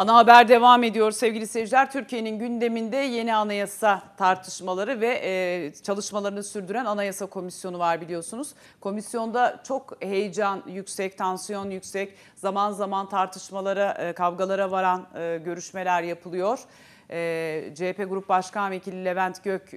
Ana haber devam ediyor sevgili seyirciler. Türkiye'nin gündeminde yeni anayasa tartışmaları ve e, çalışmalarını sürdüren Anayasa Komisyonu var biliyorsunuz. Komisyonda çok heyecan yüksek, tansiyon yüksek, zaman zaman tartışmalara, e, kavgalara varan e, görüşmeler yapılıyor. E, ee, CHP Grup Başkan Vekili Levent Gök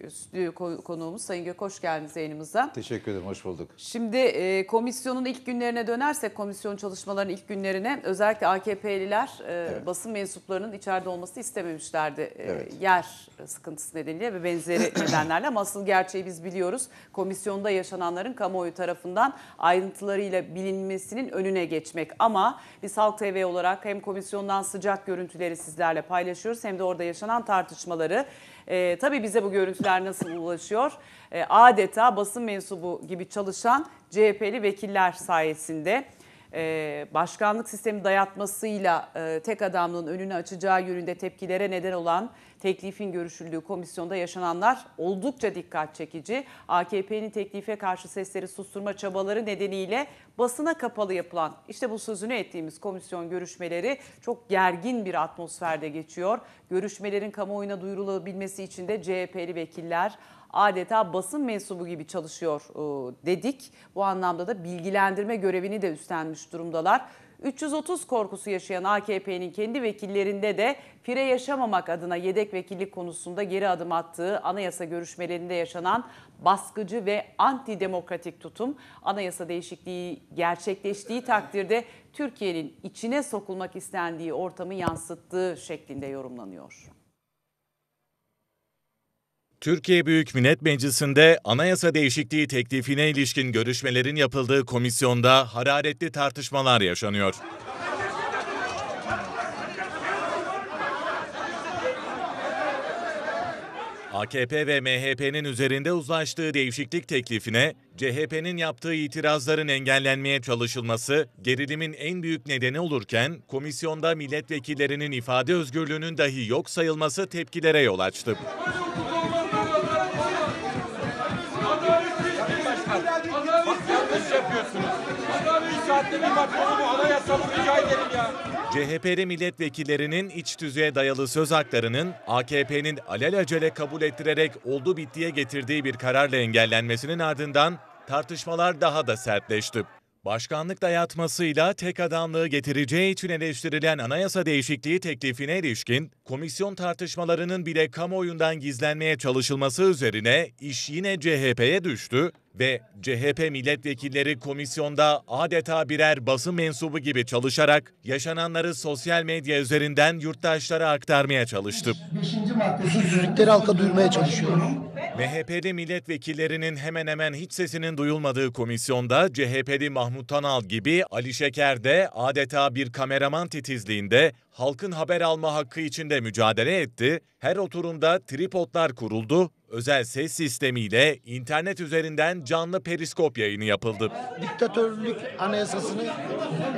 konuğumuz. Sayın Gök hoş geldiniz yayınımıza. Teşekkür ederim, hoş bulduk. Şimdi e, komisyonun ilk günlerine dönersek, komisyon çalışmalarının ilk günlerine özellikle AKP'liler e, evet. basın mensuplarının içeride olması istememişlerdi. E, evet. Yer sıkıntısı nedeniyle ve benzeri nedenlerle ama asıl gerçeği biz biliyoruz. Komisyonda yaşananların kamuoyu tarafından ayrıntılarıyla bilinmesinin önüne geçmek. Ama biz Halk TV olarak hem komisyondan sıcak görüntüleri sizlerle paylaşıyoruz hem de orada yaşanan yaşanan tartışmaları. E, tabii bize bu görüntüler nasıl ulaşıyor? E, adeta basın mensubu gibi çalışan CHP'li vekiller sayesinde e, başkanlık sistemi dayatmasıyla e, tek adamlığın önünü açacağı yönünde tepkilere neden olan teklifin görüşüldüğü komisyonda yaşananlar oldukça dikkat çekici. AKP'nin teklife karşı sesleri susturma çabaları nedeniyle basına kapalı yapılan işte bu sözünü ettiğimiz komisyon görüşmeleri çok gergin bir atmosferde geçiyor. Görüşmelerin kamuoyuna duyurulabilmesi için de CHP'li vekiller, adeta basın mensubu gibi çalışıyor e, dedik. Bu anlamda da bilgilendirme görevini de üstlenmiş durumdalar. 330 korkusu yaşayan AKP'nin kendi vekillerinde de fire yaşamamak adına yedek vekillik konusunda geri adım attığı anayasa görüşmelerinde yaşanan baskıcı ve antidemokratik tutum anayasa değişikliği gerçekleştiği takdirde Türkiye'nin içine sokulmak istendiği ortamı yansıttığı şeklinde yorumlanıyor. Türkiye Büyük Millet Meclisi'nde anayasa değişikliği teklifine ilişkin görüşmelerin yapıldığı komisyonda hararetli tartışmalar yaşanıyor. AKP ve MHP'nin üzerinde uzlaştığı değişiklik teklifine CHP'nin yaptığı itirazların engellenmeye çalışılması gerilimin en büyük nedeni olurken komisyonda milletvekillerinin ifade özgürlüğünün dahi yok sayılması tepkilere yol açtı. Mahallemi CHP'li milletvekillerinin iç tüzüğe dayalı söz haklarının AKP'nin alelacele kabul ettirerek oldu bittiye getirdiği bir kararla engellenmesinin ardından tartışmalar daha da sertleşti. Başkanlık dayatmasıyla tek adamlığı getireceği için eleştirilen anayasa değişikliği teklifine ilişkin komisyon tartışmalarının bile kamuoyundan gizlenmeye çalışılması üzerine iş yine CHP'ye düştü ve CHP milletvekilleri komisyonda adeta birer basın mensubu gibi çalışarak yaşananları sosyal medya üzerinden yurttaşlara aktarmaya çalıştı. Beşinci maddesi halka duyurmaya çalışıyorum. MHP'de milletvekillerinin hemen hemen hiç sesinin duyulmadığı komisyonda CHP'li Mahmut Tanal gibi Ali Şeker de adeta bir kameraman titizliğinde halkın haber alma hakkı içinde mücadele etti. Her oturumda tripodlar kuruldu, özel ses sistemiyle internet üzerinden canlı periskop yayını yapıldı. Diktatörlük anayasasını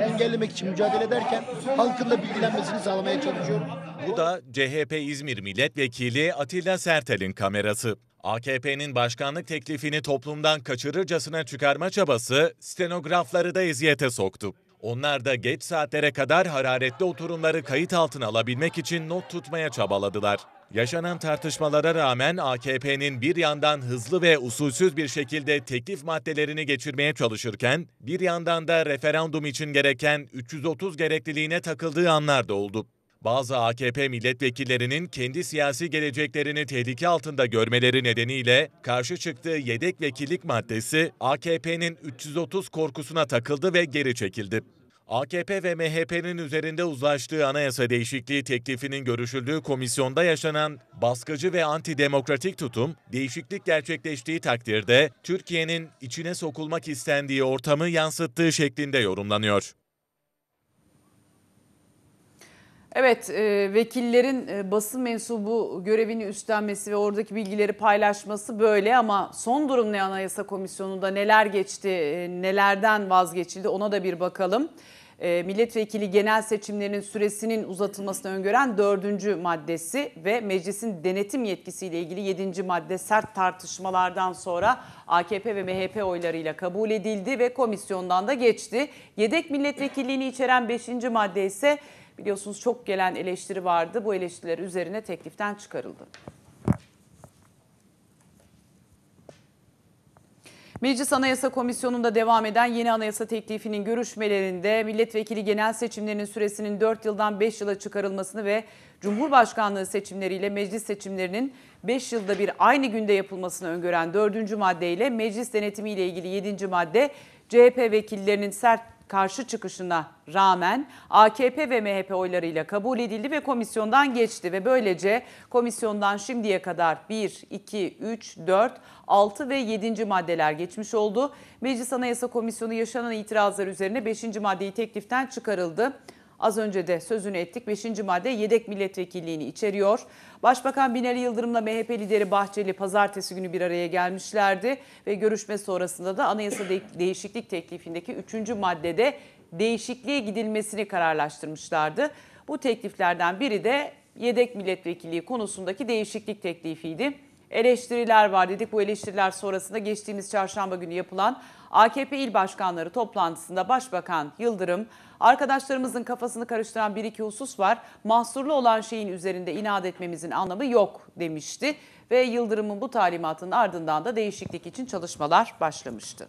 engellemek için mücadele ederken halkın da bilgilenmesini sağlamaya çalışıyorum. Bu da CHP İzmir Milletvekili Atilla Sertel'in kamerası. AKP'nin başkanlık teklifini toplumdan kaçırırcasına çıkarma çabası stenografları da eziyete soktu. Onlar da geç saatlere kadar hararetli oturumları kayıt altına alabilmek için not tutmaya çabaladılar. Yaşanan tartışmalara rağmen AKP'nin bir yandan hızlı ve usulsüz bir şekilde teklif maddelerini geçirmeye çalışırken, bir yandan da referandum için gereken 330 gerekliliğine takıldığı anlar da oldu. Bazı AKP milletvekillerinin kendi siyasi geleceklerini tehlike altında görmeleri nedeniyle karşı çıktığı yedek vekillik maddesi AKP'nin 330 korkusuna takıldı ve geri çekildi. AKP ve MHP'nin üzerinde uzlaştığı anayasa değişikliği teklifinin görüşüldüğü komisyonda yaşanan baskıcı ve antidemokratik tutum, değişiklik gerçekleştiği takdirde Türkiye'nin içine sokulmak istendiği ortamı yansıttığı şeklinde yorumlanıyor. Evet e, vekillerin e, basın mensubu görevini üstlenmesi ve oradaki bilgileri paylaşması böyle ama son durum ne Anayasa Komisyonu'nda neler geçti, e, nelerden vazgeçildi ona da bir bakalım. E, milletvekili genel seçimlerinin süresinin uzatılmasını öngören dördüncü maddesi ve meclisin denetim yetkisiyle ilgili yedinci madde sert tartışmalardan sonra AKP ve MHP oylarıyla kabul edildi ve komisyondan da geçti. Yedek milletvekilliğini içeren beşinci madde ise Biliyorsunuz çok gelen eleştiri vardı. Bu eleştiriler üzerine tekliften çıkarıldı. Meclis Anayasa Komisyonu'nda devam eden yeni anayasa teklifinin görüşmelerinde milletvekili genel seçimlerinin süresinin 4 yıldan 5 yıla çıkarılmasını ve Cumhurbaşkanlığı seçimleriyle meclis seçimlerinin 5 yılda bir aynı günde yapılmasını öngören 4. maddeyle meclis denetimi ile ilgili 7. madde CHP vekillerinin sert karşı çıkışına rağmen AKP ve MHP oylarıyla kabul edildi ve komisyondan geçti ve böylece komisyondan şimdiye kadar 1, 2, 3, 4, 6 ve 7. maddeler geçmiş oldu. Meclis Anayasa Komisyonu yaşanan itirazlar üzerine 5. maddeyi tekliften çıkarıldı. Az önce de sözünü ettik. 5. madde yedek milletvekilliğini içeriyor. Başbakan Binali Yıldırım'la MHP lideri Bahçeli pazartesi günü bir araya gelmişlerdi ve görüşme sonrasında da anayasa değişiklik teklifindeki 3. maddede değişikliğe gidilmesini kararlaştırmışlardı. Bu tekliflerden biri de yedek milletvekilliği konusundaki değişiklik teklifiydi. Eleştiriler var dedik. Bu eleştiriler sonrasında geçtiğimiz çarşamba günü yapılan AKP il başkanları toplantısında Başbakan Yıldırım Arkadaşlarımızın kafasını karıştıran bir iki husus var. Mahsurlu olan şeyin üzerinde inat etmemizin anlamı yok demişti ve Yıldırım'ın bu talimatının ardından da değişiklik için çalışmalar başlamıştı.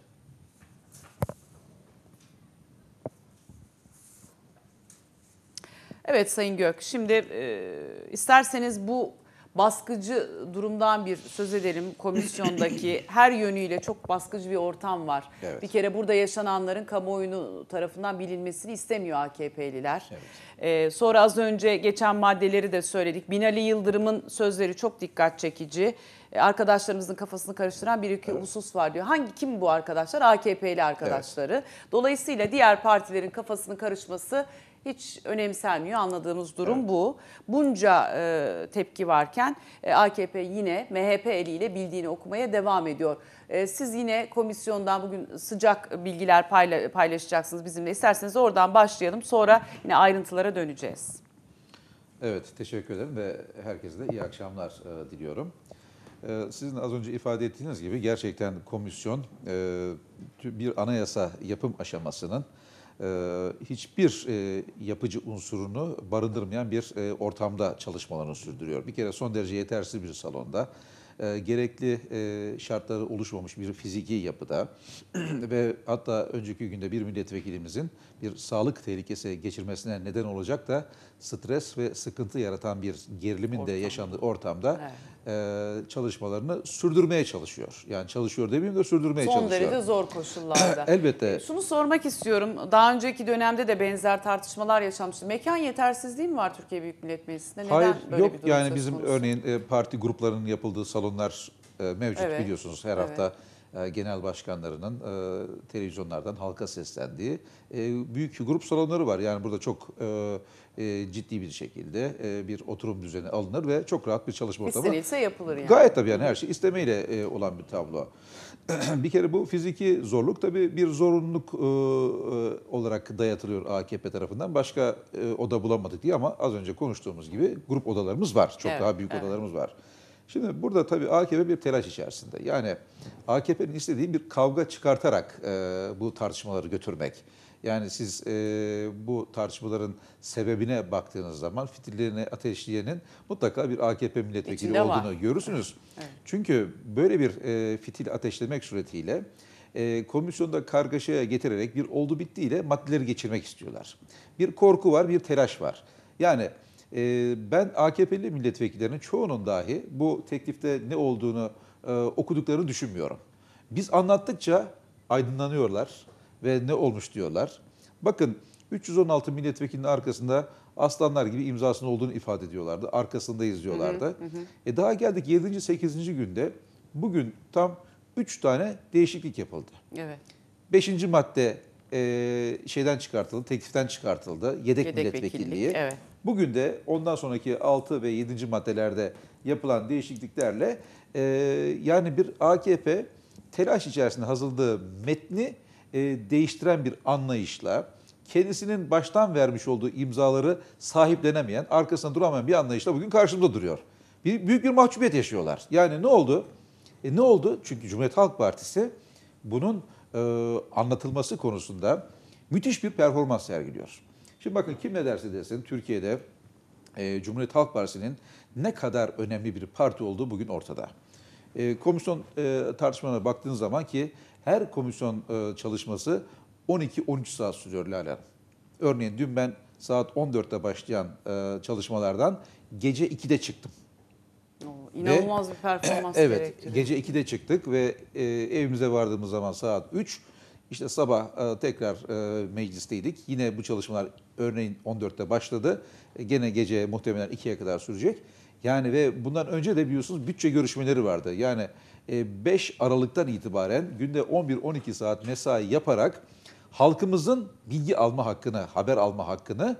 Evet Sayın Gök, şimdi e, isterseniz bu baskıcı durumdan bir söz edelim komisyondaki her yönüyle çok baskıcı bir ortam var. Evet. Bir kere burada yaşananların kamuoyunu tarafından bilinmesini istemiyor AKP'liler. Evet. Ee, sonra az önce geçen maddeleri de söyledik. Binali Yıldırım'ın sözleri çok dikkat çekici. Ee, arkadaşlarımızın kafasını karıştıran bir iki evet. husus var diyor. Hangi kim bu arkadaşlar? AKP'li arkadaşları. Evet. Dolayısıyla diğer partilerin kafasının karışması hiç önemsenmiyor anladığımız durum evet. bu. Bunca e, tepki varken e, AKP yine MHP eliyle bildiğini okumaya devam ediyor. E, siz yine komisyondan bugün sıcak bilgiler payla paylaşacaksınız bizimle. İsterseniz oradan başlayalım sonra yine ayrıntılara döneceğiz. Evet teşekkür ederim ve herkese de iyi akşamlar e, diliyorum. E, sizin az önce ifade ettiğiniz gibi gerçekten komisyon e, bir anayasa yapım aşamasının ee, hiçbir e, yapıcı unsurunu barındırmayan bir e, ortamda çalışmalarını sürdürüyor. Bir kere son derece yetersiz bir salonda, e, gerekli şartları oluşmamış bir fiziki yapıda ve hatta önceki günde bir milletvekilimizin bir sağlık tehlikesi geçirmesine neden olacak da stres ve sıkıntı yaratan bir gerilimin Ortam. de yaşandığı ortamda evet e, çalışmalarını sürdürmeye çalışıyor. Yani çalışıyor demeyeyim de sürdürmeye Son çalışıyor. Son derece zor koşullarda. Elbette. E, şunu sormak istiyorum. Daha önceki dönemde de benzer tartışmalar yaşanmıştı. Mekan yetersizliği mi var Türkiye Büyük Millet Meclisi'nde? Neden Hayır böyle yok bir durum yani bizim örneğin e, parti gruplarının yapıldığı salonlar mevcut evet. biliyorsunuz her evet. hafta e, genel başkanlarının e, televizyonlardan halka seslendiği e, büyük grup salonları var. Yani burada çok ciddi bir şekilde bir oturum düzeni alınır ve çok rahat bir çalışma ortamı. İstenilse yapılır yani. Gayet tabii yani her şey istemeyle olan bir tablo. bir kere bu fiziki zorluk tabii bir zorunluluk olarak dayatılıyor AKP tarafından. Başka oda bulamadık diye ama az önce konuştuğumuz gibi grup odalarımız var. Çok evet, daha büyük evet. odalarımız var. Şimdi burada tabii AKP bir telaş içerisinde. Yani AKP'nin istediği bir kavga çıkartarak e, bu tartışmaları götürmek. Yani siz e, bu tartışmaların sebebine baktığınız zaman fitillerini ateşleyenin mutlaka bir AKP milletvekili İçinde olduğunu var. görürsünüz. Evet. Çünkü böyle bir e, fitil ateşlemek suretiyle e, komisyonda kargaşaya getirerek bir oldu bittiyle maddeleri geçirmek istiyorlar. Bir korku var, bir telaş var. Yani ee, ben AKP'li milletvekillerinin çoğunun dahi bu teklifte ne olduğunu e, okuduklarını düşünmüyorum. Biz anlattıkça aydınlanıyorlar ve ne olmuş diyorlar. Bakın 316 milletvekilinin arkasında aslanlar gibi imzasının olduğunu ifade ediyorlardı. Arkasındayız diyorlardı. Hı hı E daha geldik 7. 8. günde bugün tam 3 tane değişiklik yapıldı. Evet. 5. madde e, şeyden çıkartıldı, tekliften çıkartıldı. Yedek, Yedek milletvekilliği. Evet. Bugün de ondan sonraki 6 ve 7. maddelerde yapılan değişikliklerle e, yani bir AKP telaş içerisinde hazırladığı metni e, değiştiren bir anlayışla, kendisinin baştan vermiş olduğu imzaları sahiplenemeyen, arkasında duramayan bir anlayışla bugün karşımda duruyor. Bir, büyük bir mahcubiyet yaşıyorlar. Yani ne oldu? E, ne oldu? Çünkü Cumhuriyet Halk Partisi bunun e, anlatılması konusunda müthiş bir performans sergiliyor. Şimdi bakın kim ne derse desin Türkiye'de e, Cumhuriyet Halk Partisi'nin ne kadar önemli bir parti olduğu bugün ortada. E, komisyon e, tartışmalarına baktığınız zaman ki her komisyon e, çalışması 12-13 saat sürüyor Lale Hanım. Örneğin dün ben saat 14'te başlayan e, çalışmalardan gece 2'de çıktım. Oo, inanılmaz ve, bir performans evet, gerektirir. Gece 2'de çıktık ve e, evimize vardığımız zaman saat 3. İşte sabah e, tekrar e, meclisteydik. Yine bu çalışmalar örneğin 14'te başladı. E, gene gece muhtemelen 2'ye kadar sürecek. Yani ve bundan önce de biliyorsunuz bütçe görüşmeleri vardı. Yani 5 Aralık'tan itibaren günde 11-12 saat mesai yaparak halkımızın bilgi alma hakkını, haber alma hakkını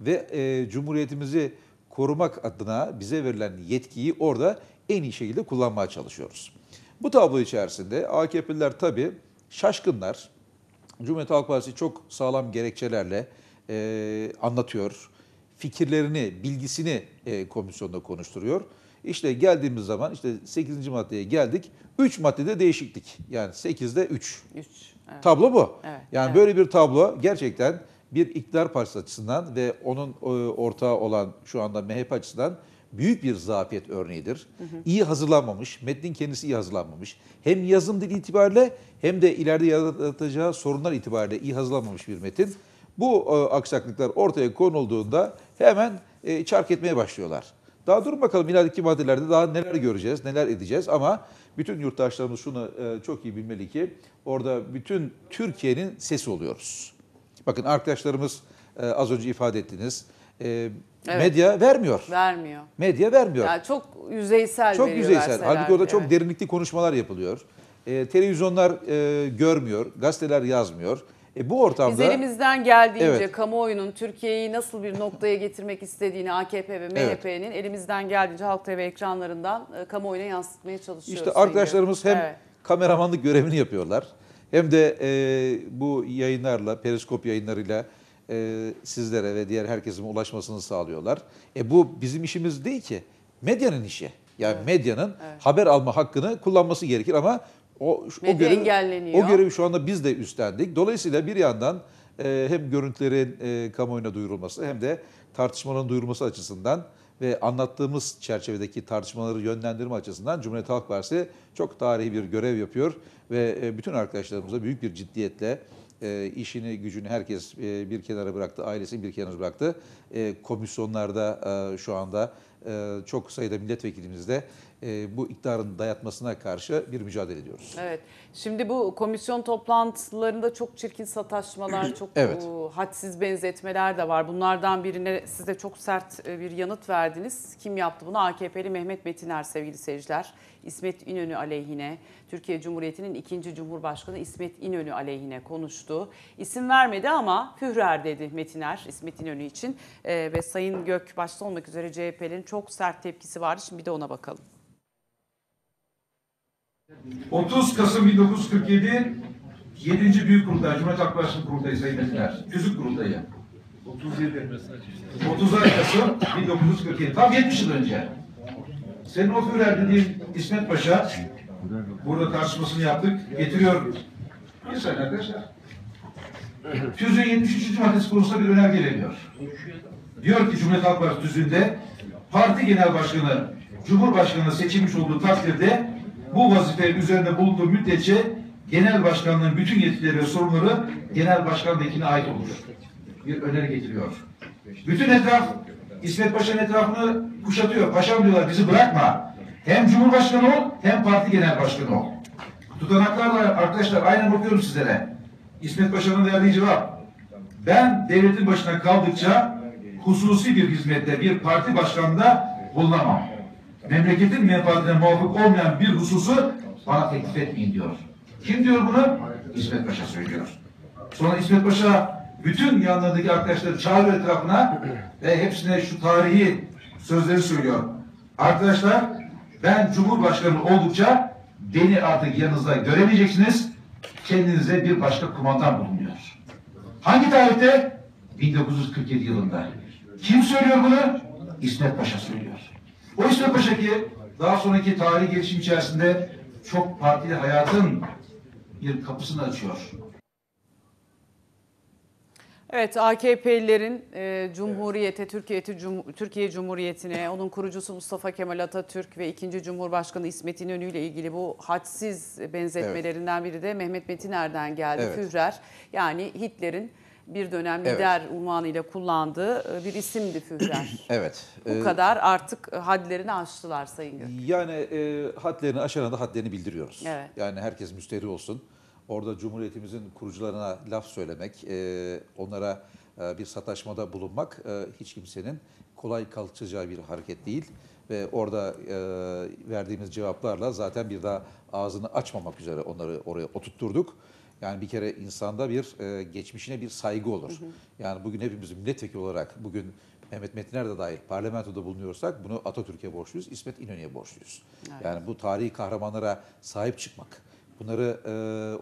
ve e, Cumhuriyetimizi korumak adına bize verilen yetkiyi orada en iyi şekilde kullanmaya çalışıyoruz. Bu tablo içerisinde AKP'liler tabii şaşkınlar. Cumhuriyet Halk Partisi çok sağlam gerekçelerle e, anlatıyor. Fikirlerini, bilgisini e, komisyonda konuşturuyor. İşte geldiğimiz zaman işte 8. maddeye geldik. 3 maddede değişiklik. Yani 8'de 3. 3. Evet. Tablo bu. Evet, yani evet. böyle bir tablo gerçekten bir iktidar partisi açısından ve onun e, ortağı olan şu anda MHP açısından büyük bir zafiyet örneğidir. Hı hı. İyi hazırlanmamış, metnin kendisi iyi hazırlanmamış. Hem yazım dil itibariyle hem de ileride yaratacağı sorunlar itibariyle iyi hazırlanmamış bir metin. Bu e, aksaklıklar ortaya konulduğunda hemen e, çark etmeye başlıyorlar. Daha durun bakalım ilerideki maddelerde daha neler göreceğiz, neler edeceğiz ama bütün yurttaşlarımız şunu e, çok iyi bilmeli ki orada bütün Türkiye'nin sesi oluyoruz. Bakın arkadaşlarımız e, az önce ifade ettiniz e, Evet. Medya vermiyor. Vermiyor. Medya vermiyor. Yani çok yüzeysel Çok yüzeysel. Halbuki orada evet. çok derinlikli konuşmalar yapılıyor. E, televizyonlar e, görmüyor, gazeteler yazmıyor. E, bu ortamda... Biz elimizden geldiğince evet. kamuoyunun Türkiye'yi nasıl bir noktaya getirmek istediğini AKP ve MHP'nin evet. elimizden geldiğince Halk TV ekranlarından e, kamuoyuna yansıtmaya çalışıyoruz. İşte arkadaşlarımız hem evet. kameramanlık görevini yapıyorlar hem de e, bu yayınlarla, periskop yayınlarıyla e, sizlere ve diğer herkesin ulaşmasını sağlıyorlar. E bu bizim işimiz değil ki. Medyanın işi. Yani evet. medyanın evet. haber alma hakkını kullanması gerekir ama o, Medya o görev engelleniyor. o görevi şu anda biz de üstlendik. Dolayısıyla bir yandan e, hem görüntülerin e, kamuoyuna duyurulması hem de tartışmaların duyurulması açısından ve anlattığımız çerçevedeki tartışmaları yönlendirme açısından Cumhuriyet Halk Partisi çok tarihi bir görev yapıyor ve e, bütün arkadaşlarımıza büyük bir ciddiyetle e, işini, gücünü herkes e, bir kenara bıraktı, ailesini bir kenara bıraktı. E, komisyonlarda e, şu anda e, çok sayıda milletvekilimiz de e, bu iktidarın dayatmasına karşı bir mücadele ediyoruz. Evet. Şimdi bu komisyon toplantılarında çok çirkin sataşmalar, çok evet. E, hadsiz benzetmeler de var. Bunlardan birine size çok sert e, bir yanıt verdiniz. Kim yaptı bunu? AKP'li Mehmet Betiner sevgili seyirciler. İsmet İnönü aleyhine, Türkiye Cumhuriyeti'nin ikinci Cumhurbaşkanı İsmet İnönü aleyhine konuştu. İsim vermedi ama Führer dedi Metiner İsmet İnönü için. E, ve Sayın Gök başta olmak üzere CHP'nin çok sert tepkisi vardı. Şimdi bir de ona bakalım. 30 Kasım 1947 7. Büyük Kurultay, Cumhuriyet Halk Partisi Kurultayı Sayın Dinler. Küçük Kurultayı. 37. 30 Kasım 1947. Tam 70 yıl önce. Senin o Führer dediğin İsmet Paşa burada tartışmasını yaptık. Getiriyor. İnsan arkadaşlar. Tüzüğün 73. maddesi konusunda bir önerge veriyor. Diyor ki Cumhuriyet Halk Partisi tüzüğünde parti genel başkanı Cumhurbaşkanı seçilmiş olduğu takdirde bu vazifeyi üzerinde bulunduğu müddetçe genel başkanlığın bütün yetkileri ve sorumluları genel başkan vekiline ait olur. Bir öneri getiriyor. Bütün etraf İsmet Paşa'nın etrafını kuşatıyor. Paşam diyorlar bizi bırakma. Hem Cumhurbaşkanı ol hem parti genel başkanı ol. Tutanaklarla arkadaşlar aynen bakıyorum sizlere. İsmet Paşa'nın verdiği cevap. Ben devletin başına kaldıkça hususi bir hizmette bir parti başkanında bulunamam memleketin menfaatine muvafık olmayan bir hususu bana teklif etmeyin diyor. Kim diyor bunu? İsmet Paşa söylüyor. Sonra İsmet Paşa bütün yanlarındaki arkadaşları çağırıyor etrafına ve hepsine şu tarihi sözleri söylüyor. Arkadaşlar ben Cumhurbaşkanı oldukça beni artık yanınızda göremeyeceksiniz. Kendinize bir başka kumandan bulunuyor. Hangi tarihte? 1947 yılında. Kim söylüyor bunu? İsmet Paşa söylüyor. Keşmepaşa'ki daha sonraki tarih gelişim içerisinde çok partili hayatın bir kapısını açıyor. Evet AKP'lilerin e, Cumhuriyete, Türkiye'ti, Cum Türkiye Cumhuriyeti'ne, onun kurucusu Mustafa Kemal Atatürk ve 2. Cumhurbaşkanı İsmet İnönü ile ilgili bu hadsiz benzetmelerinden biri de Mehmet Metin Erden geldi, evet. Führer. Yani Hitler'in bir dönem lider evet. unvanıyla kullandığı e, bir isimdi Führer. evet. Bu e, kadar artık e, hadlerini aştılar Sayın Gök. Yani e, hadlerini aşana da hadlerini bildiriyoruz. Evet. Yani herkes müsteri olsun. Orada Cumhuriyetimizin kurucularına laf söylemek, e, onlara e, bir sataşmada bulunmak e, hiç kimsenin kolay kalkacağı bir hareket değil. Ve orada e, verdiğimiz cevaplarla zaten bir daha ağzını açmamak üzere onları oraya oturtturduk. Yani bir kere insanda bir e, geçmişine bir saygı olur. Hı hı. Yani bugün hepimiz milletvekili olarak bugün Mehmet Metiner de dahil parlamentoda bulunuyorsak bunu Atatürk'e borçluyuz, İsmet İnönü'ye borçluyuz. Evet. Yani bu tarihi kahramanlara sahip çıkmak, bunları e,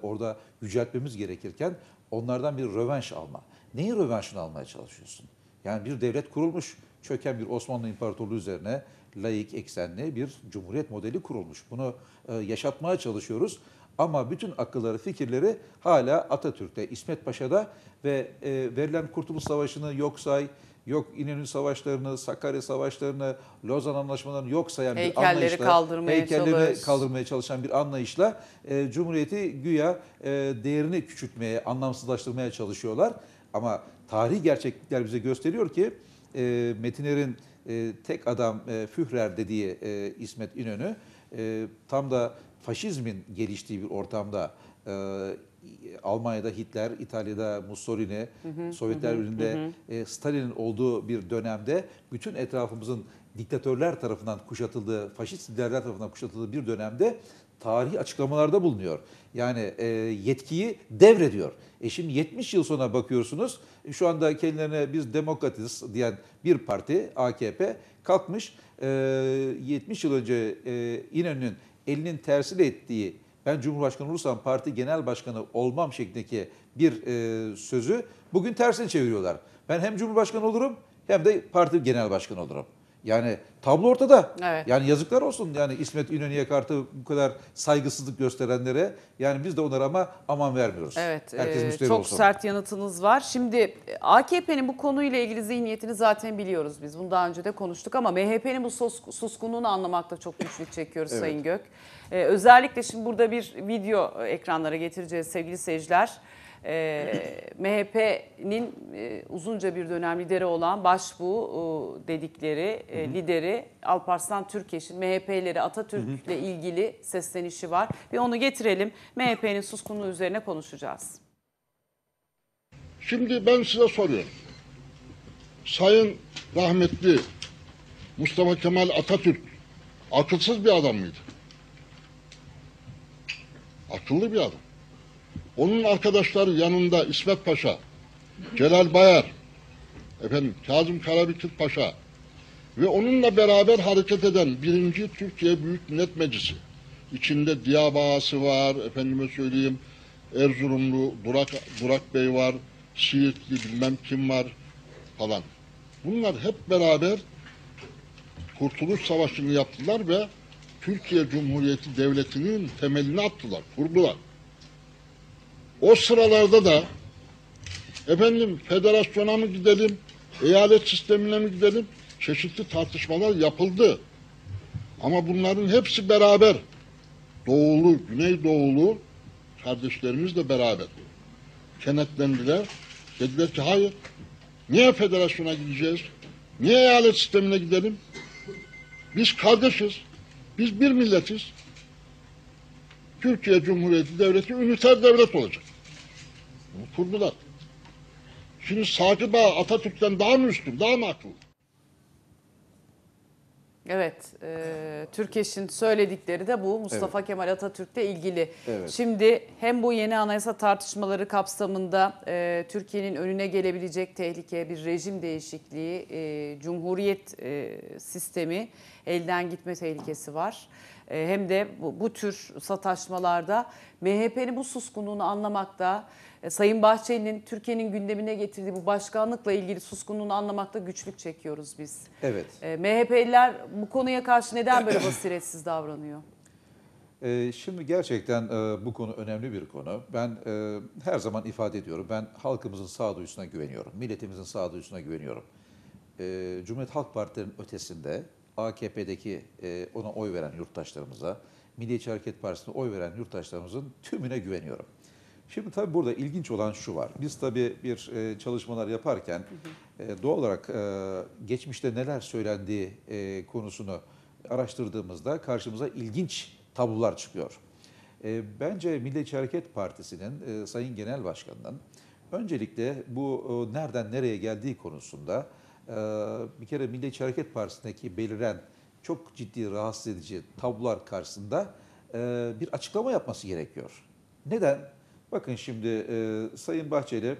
orada yüceltmemiz gerekirken onlardan bir rövenş alma. Neyin rövenşini almaya çalışıyorsun? Yani bir devlet kurulmuş, çöken bir Osmanlı İmparatorluğu üzerine layık eksenli bir cumhuriyet modeli kurulmuş. Bunu e, yaşatmaya çalışıyoruz ama bütün akılları, fikirleri hala Atatürk'te, İsmet Paşa'da ve e, verilen Kurtuluş Savaşı'nı yok say, yok İnönü Savaşları'nı, Sakarya Savaşları'nı, Lozan Anlaşmaları'nı yok sayan bir anlayışla, kaldırmaya heykellerini çalış. kaldırmaya çalışan bir anlayışla e, Cumhuriyeti güya e, değerini küçültmeye, anlamsızlaştırmaya çalışıyorlar. Ama tarih gerçeklikler bize gösteriyor ki e, Metiner'in e, tek adam e, Führer dediği e, İsmet İnönü e, tam da faşizmin geliştiği bir ortamda e, Almanya'da Hitler, İtalya'da Mussolini, hı hı, Sovyetler Birliği'nde e, Stalin'in olduğu bir dönemde bütün etrafımızın diktatörler tarafından kuşatıldığı, faşist liderler tarafından kuşatıldığı bir dönemde tarihi açıklamalarda bulunuyor. Yani e, yetkiyi devrediyor. E şimdi 70 yıl sonra bakıyorsunuz e, şu anda kendilerine biz demokratiz diyen bir parti AKP kalkmış e, 70 yıl önce e, İnönü'nün elinin tersiyle ettiği ben Cumhurbaşkanı olursam parti genel başkanı olmam şeklindeki bir e, sözü bugün tersine çeviriyorlar. Ben hem Cumhurbaşkanı olurum hem de parti genel başkanı olurum. Yani tablo ortada. Evet. Yani yazıklar olsun yani İsmet İnönü'ye karşı bu kadar saygısızlık gösterenlere. Yani biz de onlara ama aman vermiyoruz. Evet. Herkes e, çok olsun. sert yanıtınız var. Şimdi e, AKP'nin bu konuyla ilgili zihniyetini zaten biliyoruz biz. Bunu daha önce de konuştuk ama MHP'nin bu sus, suskunluğunu anlamakta çok güçlük çekiyoruz evet. Sayın Gök. Ee, özellikle şimdi burada bir video e, ekranlara getireceğiz sevgili seyirciler e, ee, MHP'nin e, uzunca bir dönem lideri olan Başbuğ e, dedikleri e, lideri Alparslan Türkeş'in MHP'leri Atatürk'le ilgili seslenişi var. Bir onu getirelim. MHP'nin suskunluğu üzerine konuşacağız. Şimdi ben size soruyorum. Sayın rahmetli Mustafa Kemal Atatürk akılsız bir adam mıydı? Akıllı bir adam. Onun arkadaşları yanında İsmet Paşa, Celal Bayar, efendim Kazım Karabekir Paşa ve onunla beraber hareket eden birinci Türkiye Büyük Millet Meclisi. İçinde Diyabağası var, efendime söyleyeyim Erzurumlu Durak, Durak Bey var, Siirtli bilmem kim var falan. Bunlar hep beraber Kurtuluş Savaşı'nı yaptılar ve Türkiye Cumhuriyeti Devleti'nin temelini attılar, kurdular. O sıralarda da efendim federasyona mı gidelim, eyalet sistemine mi gidelim? Çeşitli tartışmalar yapıldı. Ama bunların hepsi beraber. Doğulu, Güneydoğulu kardeşlerimiz de beraber. Kenetlendiler. Dediler ki hayır. Niye federasyona gideceğiz? Niye eyalet sistemine gidelim? Biz kardeşiz. Biz bir milletiz. Türkiye Cumhuriyeti Devleti üniter devlet olacak. Bunu kurdular. Şimdi Sakıp Ağa Atatürk'ten daha mı üstün, daha mı akıllı? Evet, e, Türkeş'in söyledikleri de bu Mustafa evet. Kemal Atatürk'le ilgili. Evet. Şimdi hem bu yeni anayasa tartışmaları kapsamında e, Türkiye'nin önüne gelebilecek tehlike bir rejim değişikliği, e, cumhuriyet e, sistemi elden gitme tehlikesi var. E, hem de bu, bu tür sataşmalarda MHP'nin bu suskunluğunu anlamakta, e, Sayın Bahçeli'nin Türkiye'nin gündemine getirdiği bu başkanlıkla ilgili suskunluğunu anlamakta güçlük çekiyoruz biz. Evet. E, MHP'liler bu konuya karşı neden böyle basiretsiz davranıyor? E, şimdi gerçekten e, bu konu önemli bir konu. Ben e, her zaman ifade ediyorum. Ben halkımızın sağduyusuna güveniyorum. Milletimizin sağduyusuna güveniyorum. E, Cumhuriyet Halk Partilerinin ötesinde AKP'deki e, ona oy veren yurttaşlarımıza, Milliyetçi Hareket Partisi'ne oy veren yurttaşlarımızın tümüne güveniyorum. Şimdi tabii burada ilginç olan şu var. Biz tabii bir e, çalışmalar yaparken e, doğal olarak e, geçmişte neler söylendiği e, konusunu araştırdığımızda karşımıza ilginç tablolar çıkıyor. E, bence Milliyetçi Hareket Partisi'nin e, Sayın Genel Başkanı'nın öncelikle bu e, nereden nereye geldiği konusunda ee, bir kere Milliyetçi Hareket Partisi'ndeki beliren çok ciddi rahatsız edici tablolar karşısında e, bir açıklama yapması gerekiyor. Neden? Bakın şimdi e, Sayın Bahçeli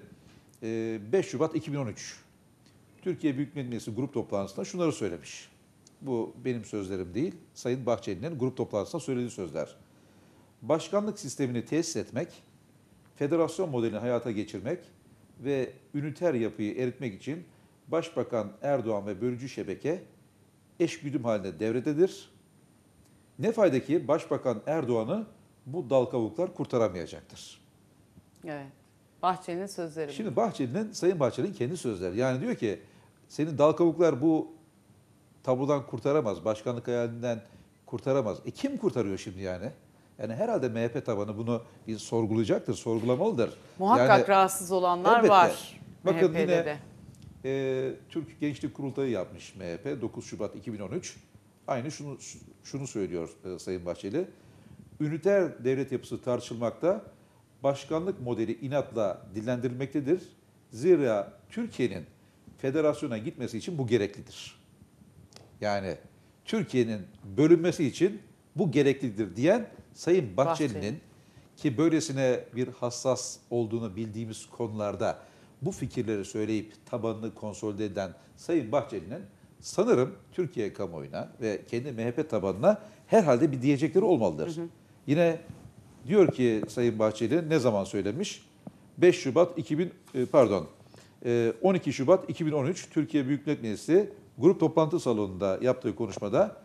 5 e, Şubat 2013 Türkiye Büyük Millet Meclisi grup toplantısında şunları söylemiş. Bu benim sözlerim değil, Sayın Bahçeli'nin grup toplantısında söylediği sözler. Başkanlık sistemini tesis etmek, federasyon modelini hayata geçirmek ve üniter yapıyı eritmek için Başbakan Erdoğan ve bölücü şebeke eşgüdüm halinde devrededir. Ne fayda ki Başbakan Erdoğan'ı bu dal kavuklar kurtaramayacaktır. Evet. Bahçeli'nin sözleri. Şimdi Bahçeli'nin, Sayın Bahçeli'nin kendi sözleri. Yani diyor ki senin dal kavuklar bu tabudan kurtaramaz, başkanlık hayalinden kurtaramaz. E kim kurtarıyor şimdi yani? Yani herhalde MHP tabanı bunu bir sorgulayacaktır, sorgulamalıdır. Muhakkak yani, rahatsız olanlar elbette. var. Bakın MHP'de yine de e, Türk Gençlik Kurultayı yapmış MHP 9 Şubat 2013. Aynı şunu şunu söylüyor e, Sayın Bahçeli. Üniter devlet yapısı tartışılmakta, başkanlık modeli inatla dillendirilmektedir. Zira Türkiye'nin federasyona gitmesi için bu gereklidir. Yani Türkiye'nin bölünmesi için bu gereklidir diyen Sayın Bahçeli'nin Bahçeli. ki böylesine bir hassas olduğunu bildiğimiz konularda bu fikirleri söyleyip tabanını konsolide eden Sayın Bahçeli'nin sanırım Türkiye kamuoyuna ve kendi MHP tabanına herhalde bir diyecekleri olmalıdır. Hı hı. Yine diyor ki Sayın Bahçeli ne zaman söylemiş? 5 Şubat 2000 e, pardon 12 e, Şubat 2013 Türkiye Büyük Millet Meclisi grup toplantı salonunda yaptığı konuşmada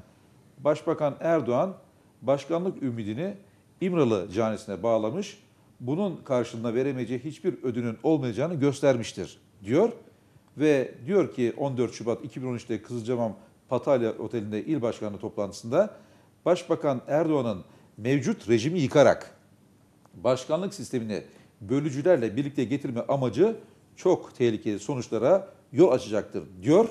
Başbakan Erdoğan başkanlık ümidini İmralı canisine bağlamış bunun karşılığında veremeyeceği hiçbir ödünün olmayacağını göstermiştir diyor. Ve diyor ki 14 Şubat 2013'te Kızılcamam Patalya Oteli'nde il başkanı toplantısında Başbakan Erdoğan'ın mevcut rejimi yıkarak başkanlık sistemini bölücülerle birlikte getirme amacı çok tehlikeli sonuçlara yol açacaktır diyor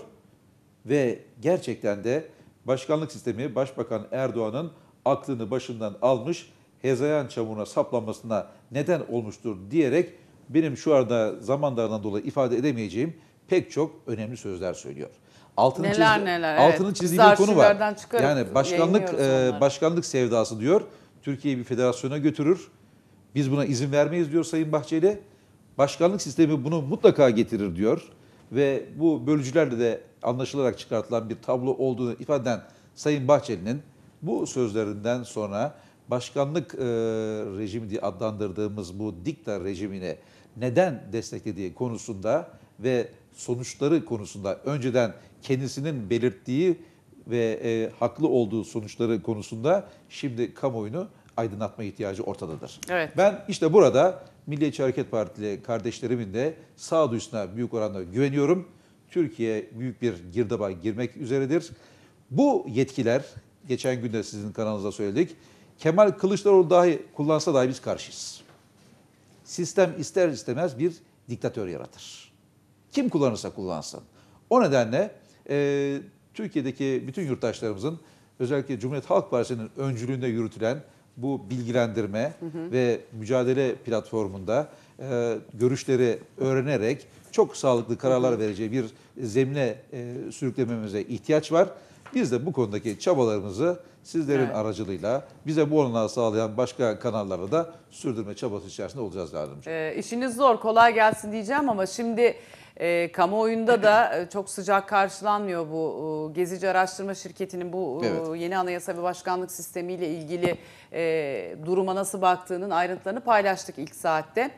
ve gerçekten de başkanlık sistemi Başbakan Erdoğan'ın aklını başından almış hezeyan çamuruna saplanmasına neden olmuştur diyerek benim şu anda zaman darından dolayı ifade edemeyeceğim pek çok önemli sözler söylüyor. Altını neler çizdi, neler. Altını evet. çizdiği bir konu var. Yani başkanlık e, başkanlık sevdası diyor. Türkiye'yi bir federasyona götürür. Biz buna izin vermeyiz diyor Sayın Bahçeli. Başkanlık sistemi bunu mutlaka getirir diyor. Ve bu bölücülerle de anlaşılarak çıkartılan bir tablo olduğunu ifade eden Sayın Bahçeli'nin bu sözlerinden sonra başkanlık e, rejimi diye adlandırdığımız bu diktat rejimine neden desteklediği konusunda ve sonuçları konusunda önceden kendisinin belirttiği ve e, haklı olduğu sonuçları konusunda şimdi kamuoyunu aydınlatma ihtiyacı ortadadır. Evet. Ben işte burada Milliyetçi Hareket Partili kardeşlerimin de sağduyusuna büyük oranda güveniyorum. Türkiye büyük bir girdaba girmek üzeredir. Bu yetkiler, geçen gün de sizin kanalınıza söyledik, Kemal Kılıçdaroğlu dahi kullansa dahi biz karşıyız. Sistem ister istemez bir diktatör yaratır. Kim kullanırsa kullansın. O nedenle e, Türkiye'deki bütün yurttaşlarımızın özellikle Cumhuriyet Halk Partisi'nin öncülüğünde yürütülen bu bilgilendirme hı hı. ve mücadele platformunda e, görüşleri öğrenerek çok sağlıklı kararlar vereceği bir zemine e, sürüklememize ihtiyaç var. Biz de bu konudaki çabalarımızı sizlerin evet. aracılığıyla bize bu olanağı sağlayan başka kanallarda da sürdürme çabası içerisinde olacağız lazım. E, ee, işiniz zor, kolay gelsin diyeceğim ama şimdi e, kamuoyunda da e, çok sıcak karşılanmıyor bu e, Gezici Araştırma Şirketi'nin bu e, evet. yeni anayasa ve başkanlık sistemiyle ilgili e, duruma nasıl baktığının ayrıntılarını paylaştık ilk saatte.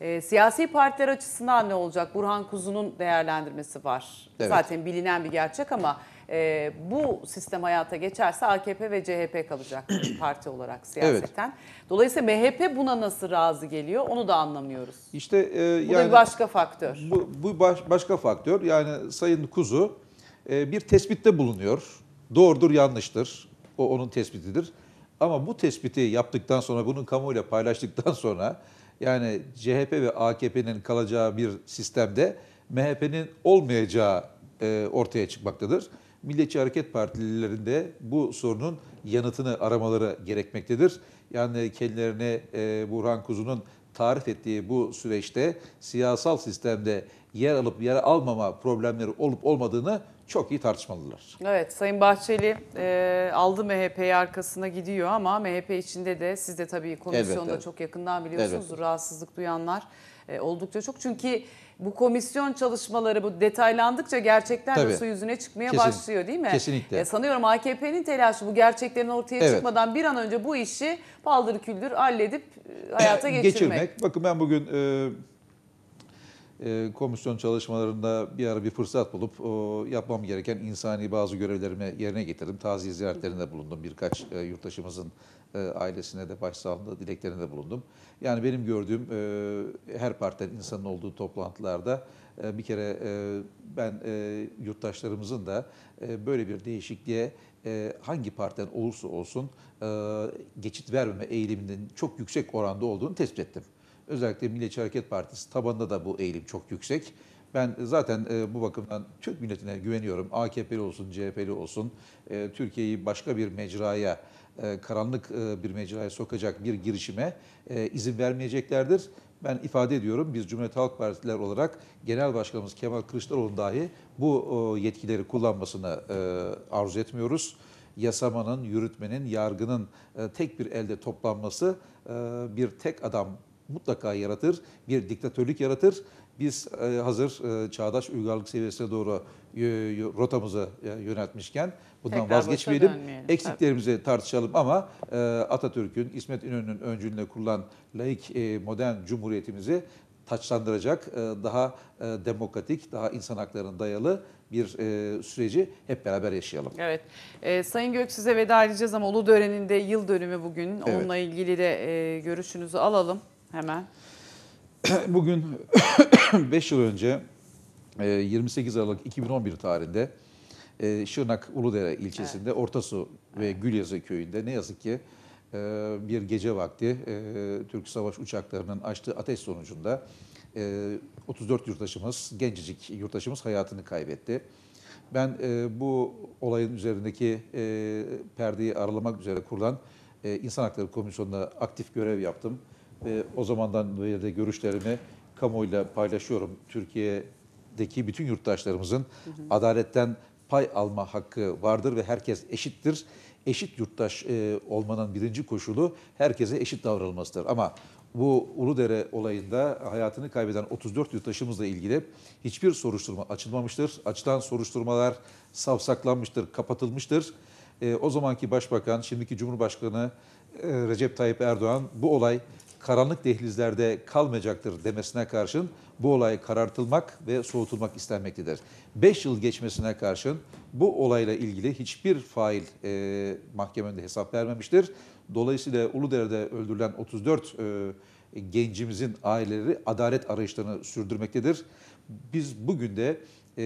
E, siyasi partiler açısından ne olacak? Burhan Kuzu'nun değerlendirmesi var. Evet. Zaten bilinen bir gerçek ama e, bu sistem hayata geçerse AKP ve CHP kalacak parti olarak siyasetten. Evet. Dolayısıyla MHP buna nasıl razı geliyor onu da anlamıyoruz. İşte e, bu yani, da bir başka faktör. Bu, bu baş, başka faktör. Yani Sayın Kuzu e, bir tespitte bulunuyor. Doğrudur yanlıştır. O onun tespitidir. Ama bu tespiti yaptıktan sonra, bunun kamuoyuyla paylaştıktan sonra yani CHP ve AKP'nin kalacağı bir sistemde MHP'nin olmayacağı e, ortaya çıkmaktadır. Milliyetçi Hareket Partilileri de bu sorunun yanıtını aramaları gerekmektedir. Yani kendilerine e, Burhan Kuzu'nun tarif ettiği bu süreçte siyasal sistemde yer alıp yer almama problemleri olup olmadığını çok iyi tartışmalılar. Evet Sayın Bahçeli e, aldı MHP'yi arkasına gidiyor ama MHP içinde de siz de tabii komisyonda evet, evet. çok yakından biliyorsunuz evet. rahatsızlık duyanlar e, oldukça çok. Çünkü bu komisyon çalışmaları bu detaylandıkça gerçekler Tabii. de su yüzüne çıkmaya Kesin, başlıyor değil mi? Kesinlikle. E, sanıyorum AKP'nin telaşı bu gerçeklerin ortaya evet. çıkmadan bir an önce bu işi paldır küldür halledip e, hayata geçirmek. geçirmek. Bakın ben bugün... E, ee, komisyon çalışmalarında bir ara bir fırsat bulup yapmam gereken insani bazı görevlerimi yerine getirdim. Taziye ziyaretlerinde bulundum. Birkaç e, yurttaşımızın e, ailesine de başsağlığı dileklerinde bulundum. Yani benim gördüğüm e, her partiden insanın olduğu toplantılarda bir kere ben yurttaşlarımızın da böyle bir değişikliğe hangi partiden olursa olsun geçit vermeme eğiliminin çok yüksek oranda olduğunu tespit ettim. Özellikle Milliyetçi Hareket Partisi tabanında da bu eğilim çok yüksek. Ben e, zaten e, bu bakımdan Türk milletine güveniyorum. AKP'li olsun, CHP'li olsun. E, Türkiye'yi başka bir mecraya, karanlık bir mecraya sokacak bir girişime izin vermeyeceklerdir. Ben ifade ediyorum biz Cumhuriyet Halk Partisiler olarak Genel Başkanımız Kemal Kılıçdaroğlu dahi bu yetkileri kullanmasını e, arzu etmiyoruz yasamanın, yürütmenin, yargının tek bir elde toplanması bir tek adam mutlaka yaratır, bir diktatörlük yaratır. Biz e, hazır e, çağdaş uygarlık seviyesine doğru e, rotamızı yöneltmişken bundan Tekrar vazgeçmeyelim. Eksiklerimizi Tabii. tartışalım ama Atatürk'ün, İsmet İnönü'nün öncülüğünde kurulan laik modern cumhuriyetimizi taçlandıracak daha demokratik, daha insan haklarına dayalı bir süreci hep beraber yaşayalım. Evet. E, Sayın Gök size veda edeceğiz ama Uludören'in de yıl dönümü bugün. Evet. Onunla ilgili de e, görüşünüzü alalım. Hemen. Bugün 5 yıl önce 28 e, Aralık 2011 tarihinde e, Şırnak Uludere ilçesinde evet. Ortasu ve Gülyazı köyünde ne yazık ki e, bir gece vakti Türk savaş uçaklarının açtığı ateş sonucunda 34 yurttaşımız, gencecik yurttaşımız hayatını kaybetti. Ben bu olayın üzerindeki perdeyi aralamak üzere kurulan İnsan Hakları Komisyonu'nda aktif görev yaptım e, o zamandan beri de görüşlerimi kamuoyuyla paylaşıyorum. Türkiye'deki bütün yurttaşlarımızın hı hı. adaletten pay alma hakkı vardır ve herkes eşittir. Eşit yurttaş e, olmanın birinci koşulu herkese eşit davranılmasıdır. Ama bu Uludere olayında hayatını kaybeden 34 yurttaşımızla ilgili hiçbir soruşturma açılmamıştır. Açılan soruşturmalar savsaklanmıştır, kapatılmıştır. E, o zamanki başbakan, şimdiki Cumhurbaşkanı e, Recep Tayyip Erdoğan bu olay karanlık dehlizlerde kalmayacaktır demesine karşın bu olay karartılmak ve soğutulmak istenmektedir. 5 yıl geçmesine karşın bu olayla ilgili hiçbir fail e, mahkemende hesap vermemiştir. Dolayısıyla Uludere'de öldürülen 34 e, gencimizin aileleri adalet arayışlarını sürdürmektedir. Biz bugün de e,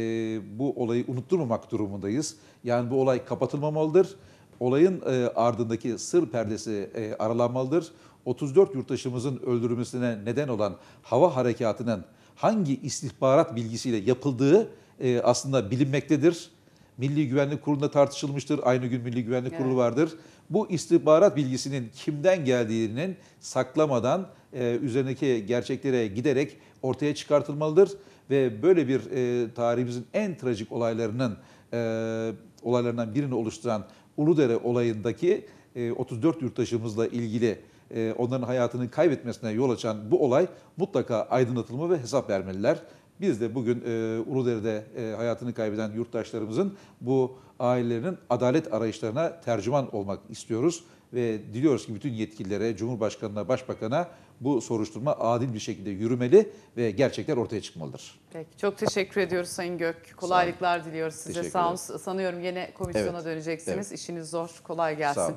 bu olayı unutturmamak durumundayız. Yani bu olay kapatılmamalıdır. Olayın e, ardındaki sır perdesi e, aralanmalıdır. 34 yurttaşımızın öldürülmesine neden olan hava harekatının hangi istihbarat bilgisiyle yapıldığı e, aslında bilinmektedir. Milli Güvenlik Kurulu'nda tartışılmıştır. Aynı gün Milli Güvenlik evet. Kurulu vardır. Bu istihbarat bilgisinin kimden geldiğinin saklamadan e, üzerindeki gerçeklere giderek ortaya çıkartılmalıdır ve böyle bir e, tarihimizin en trajik olaylarının e, olaylarından birini oluşturan Uludere olayındaki e, 34 yurttaşımızla ilgili e, onların hayatını kaybetmesine yol açan bu olay mutlaka aydınlatılma ve hesap vermeliler. Biz de bugün e, Uludere'de e, hayatını kaybeden yurttaşlarımızın bu ailelerinin adalet arayışlarına tercüman olmak istiyoruz ve diliyoruz ki bütün yetkililere, Cumhurbaşkanına, Başbakan'a bu soruşturma adil bir şekilde yürümeli ve gerçekler ortaya çıkmalıdır. Peki, çok teşekkür ediyoruz Sayın Gök. Kolaylıklar diliyoruz size. Sağ olun. Sanıyorum yine komisyona evet. döneceksiniz. Evet. İşiniz zor. Kolay gelsin.